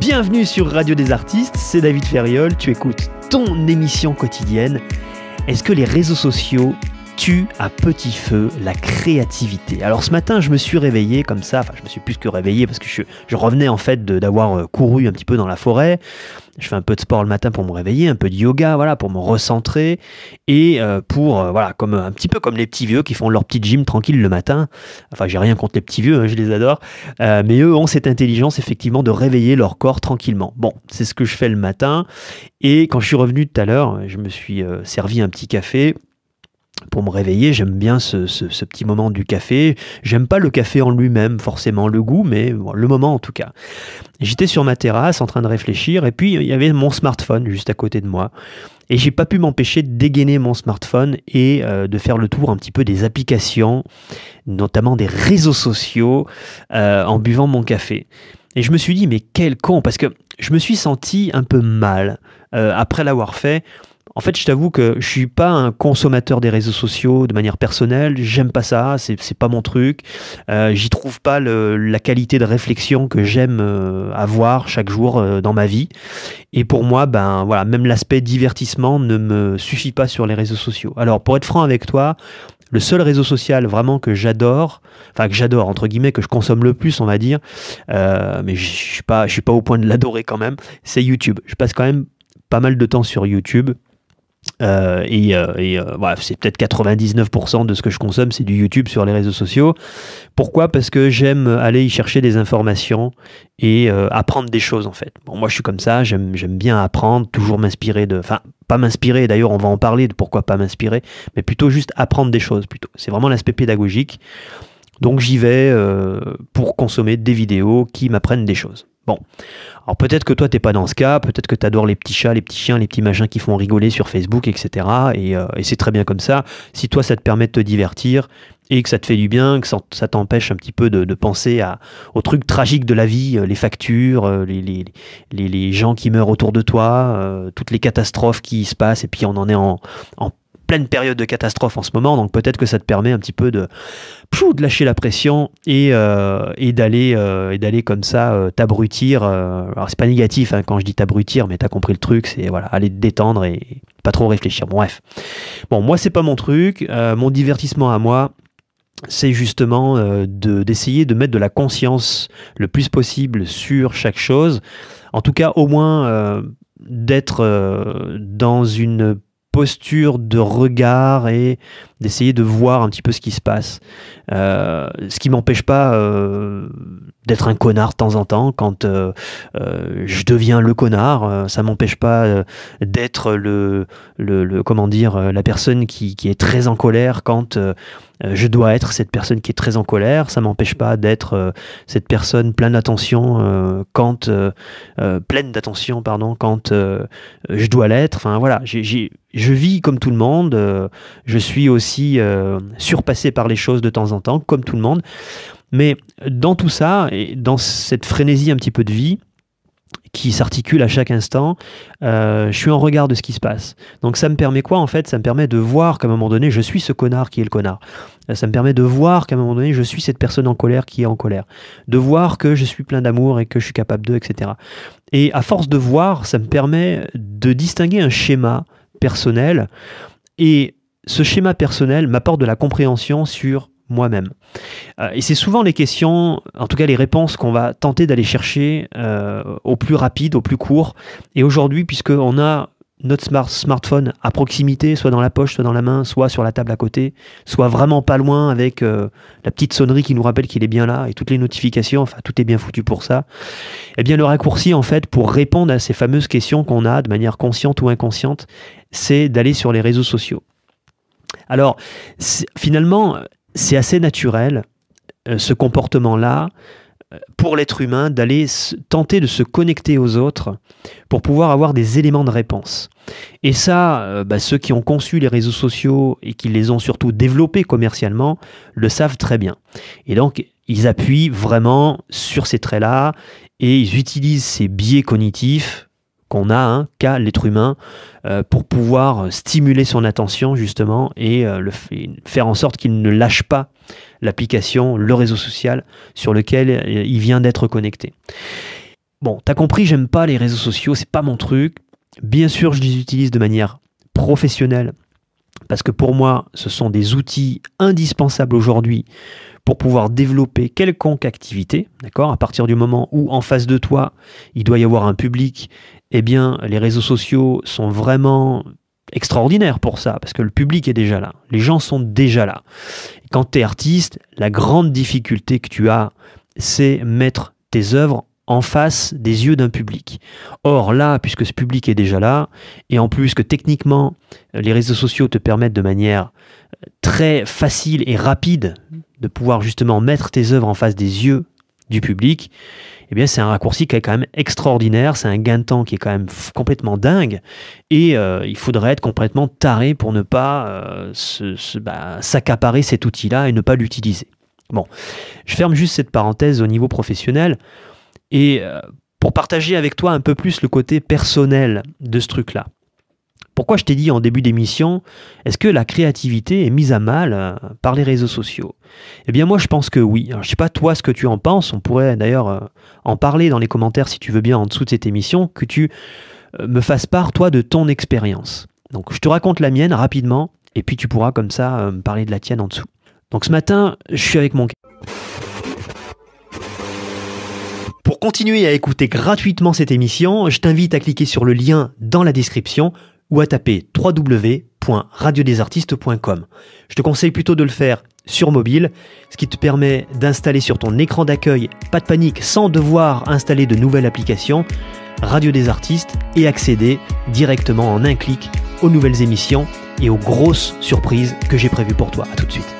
Bienvenue sur Radio des Artistes, c'est David Ferriol, tu écoutes ton émission quotidienne. Est-ce que les réseaux sociaux tue à petit feu la créativité. Alors ce matin, je me suis réveillé comme ça, enfin je me suis plus que réveillé parce que je, revenais en fait d'avoir euh, couru un petit peu dans la forêt. Je fais un peu de sport le matin pour me réveiller, un peu de yoga, voilà, pour me recentrer et euh, pour euh, voilà, comme un petit peu comme les petits vieux qui font leur petite gym tranquille le matin. Enfin, j'ai rien contre les petits vieux, hein, je les adore, mais eux ont cette intelligence effectivement de réveiller leur corps tranquillement. Bon, c'est ce que je fais le matin et quand je suis revenu tout à l'heure, je me suis servi un petit café pour me réveiller, j'aime bien ce, petit moment du café. J'aime pas le café en lui-même, forcément, le goût, mais le moment en tout cas. J'étais sur ma terrasse en train de réfléchir, et puis il y avait mon smartphone juste à côté de moi. Et j'ai pas pu m'empêcher de dégainer mon smartphone et euh, de faire le tour un petit peu des applications, notamment des réseaux sociaux, euh, en buvant mon café. Et je me suis dit, mais quel con, parce que je me suis senti un peu mal euh, après l'avoir fait en fait, je t'avoue que je suis pas un consommateur des réseaux sociaux de manière personnelle. J'aime pas ça, c'est pas mon truc. Euh, j'y trouve pas la qualité de réflexion que j'aime euh, avoir chaque jour euh, dans ma vie. Et pour moi, ben voilà, même l'aspect divertissement ne me suffit pas sur les réseaux sociaux. Alors, pour être franc avec toi, le seul réseau social vraiment que j'adore, enfin que j'adore entre guillemets, que je consomme le plus, on va dire, mais je suis pas, je suis pas au point de l'adorer quand même. C'est YouTube. Je passe quand même pas mal de temps sur YouTube. Euh, et, euh, euh, c'est peut-être 99% de ce que je consomme, c'est du YouTube sur les réseaux sociaux. Pourquoi Parce que j'aime aller y chercher des informations et apprendre des choses en fait. moi je suis comme ça, j'aime bien apprendre, toujours m'inspirer de... Enfin, pas m'inspirer, d'ailleurs on va en parler de pourquoi pas m'inspirer, mais plutôt juste apprendre des choses plutôt. C'est vraiment l'aspect pédagogique. Donc j'y vais pour consommer des vidéos qui m'apprennent des choses. Bon. Alors peut-être que toi, t'es pas dans ce cas, peut-être que tu les petits chats, les petits chiens, les petits machins qui font rigoler sur Facebook, etc. Euh, et, c'est très bien comme ça. Si toi, ça te permet de te divertir et que ça te fait du bien, que ça, t'empêche un petit peu de, penser à, aux trucs tragiques de la vie, euh, les factures, euh, les, les, les, gens qui meurent autour de toi, toutes les catastrophes qui se passent, et puis on en est en, en pleine période de catastrophe en ce moment, donc peut-être que ça te permet un petit peu de, de lâcher la pression et, euh, euh, et d'aller comme ça euh, t'abrutir. alors c'est pas négatif hein, quand je dis t'abrutir, mais t'as compris le truc, c'est voilà, aller te détendre et pas trop réfléchir. bref. Bon, moi c'est pas mon truc, mon divertissement à moi, c'est justement d'essayer de, mettre de la conscience le plus possible sur chaque chose. En tout cas, au moins d'être dans une posture de regard et d'essayer de voir un petit peu ce qui se passe. Euh, ce qui m'empêche pas euh, d'être un connard de temps en temps. Quand euh, je deviens le connard, ça m'empêche pas d'être le, le, comment dire la personne qui, est très en colère quand je dois être cette personne qui est très en colère. Ça m'empêche pas d'être cette personne pleine d'attention quand pleine d'attention pardon quand je dois l'être. Enfin voilà, j'ai je vis comme tout le monde, euh, je suis aussi euh, surpassé par les choses de temps en temps, comme tout le monde. Mais dans tout ça, et dans cette frénésie un petit peu de vie, qui s'articule à chaque instant, euh, je suis en regard de ce qui se passe. Donc ça me permet quoi en fait Ça me permet de voir qu'à un moment donné, je suis ce connard qui est le connard. Ça me permet de voir qu'à un moment donné, je suis cette personne en colère qui est en colère. De voir que je suis plein d'amour et que je suis capable de, etc. Et à force de voir, ça me permet de distinguer un schéma personnel. Et ce schéma personnel m'apporte de la compréhension sur moi-même. Euh, et c'est souvent les questions, en tout cas les réponses qu'on va tenter d'aller chercher euh, au plus rapide, au plus court. Et aujourd'hui, puisqu'on a notre smart smartphone à proximité, soit dans la poche, soit dans la main, soit sur la table à côté, soit vraiment pas loin avec euh, la petite sonnerie qui nous rappelle qu'il est bien là et toutes les notifications, enfin tout est bien foutu pour ça. Eh bien le raccourci en fait pour répondre à ces fameuses questions qu'on a de manière consciente ou inconsciente, c'est d'aller sur les réseaux sociaux. Alors finalement, c'est assez naturel euh, ce comportement-là euh, pour l'être humain d'aller tenter de se connecter aux autres pour pouvoir avoir des éléments de réponse. Et ça, euh, bah, ceux qui ont conçu les réseaux sociaux et qui les ont surtout développés commercialement le savent très bien. Et donc, ils appuient vraiment sur ces traits-là et ils utilisent ces biais cognitifs qu'on a un hein, cas l'être humain euh, pour pouvoir euh, stimuler son attention justement et, euh, le faire en sorte qu'il ne lâche pas l'application, le réseau social sur lequel il vient d'être connecté. Bon, t'as compris, j'aime pas les réseaux sociaux, c'est pas mon truc. Bien sûr, je les utilise de manière professionnelle parce que pour moi, ce sont des outils indispensables aujourd'hui pour pouvoir développer quelconque activité, d'accord À partir du moment où en face de toi, il doit y avoir un public, eh bien, les réseaux sociaux sont vraiment extraordinaires pour ça, parce que le public est déjà là, les gens sont déjà là. quand tu es artiste, la grande difficulté que tu as, c'est mettre tes œuvres en face des yeux d'un public. Or là, puisque ce public est déjà là, et en plus que techniquement, les réseaux sociaux te permettent de manière euh, très facile et rapide de pouvoir justement mettre tes œuvres en face des yeux du public, eh bien c'est un raccourci qui est quand même extraordinaire, c'est un gain de temps qui est quand même complètement dingue, et euh, il faudrait être complètement taré pour ne pas euh, bah, s'accaparer cet outil-là et ne pas l'utiliser. Bon, je ferme juste cette parenthèse au niveau professionnel, et euh, pour partager avec toi un peu plus le côté personnel de ce truc-là. Pourquoi je t'ai dit en début d'émission, est-ce que la créativité est mise à mal euh, par les réseaux sociaux Eh bien moi je pense que oui. je ne sais pas toi ce que tu en penses, on pourrait d'ailleurs euh, en parler dans les commentaires si tu veux bien en dessous de cette émission, que tu euh, me fasses part toi de ton expérience. Donc je te raconte la mienne rapidement, et puis tu pourras comme ça me parler de la tienne en dessous. Donc ce matin, je suis avec mon... Pour continuer à écouter gratuitement cette émission, je t'invite à cliquer sur le lien dans la description ou à taper www.radiodesartistes.com. Je te conseille plutôt de le faire sur mobile, ce qui te permet d'installer sur ton écran d'accueil, pas de panique, sans devoir installer de nouvelles applications, Radio des Artistes et accéder directement en un clic aux nouvelles émissions et aux grosses surprises que j'ai prévues pour toi. À tout de suite.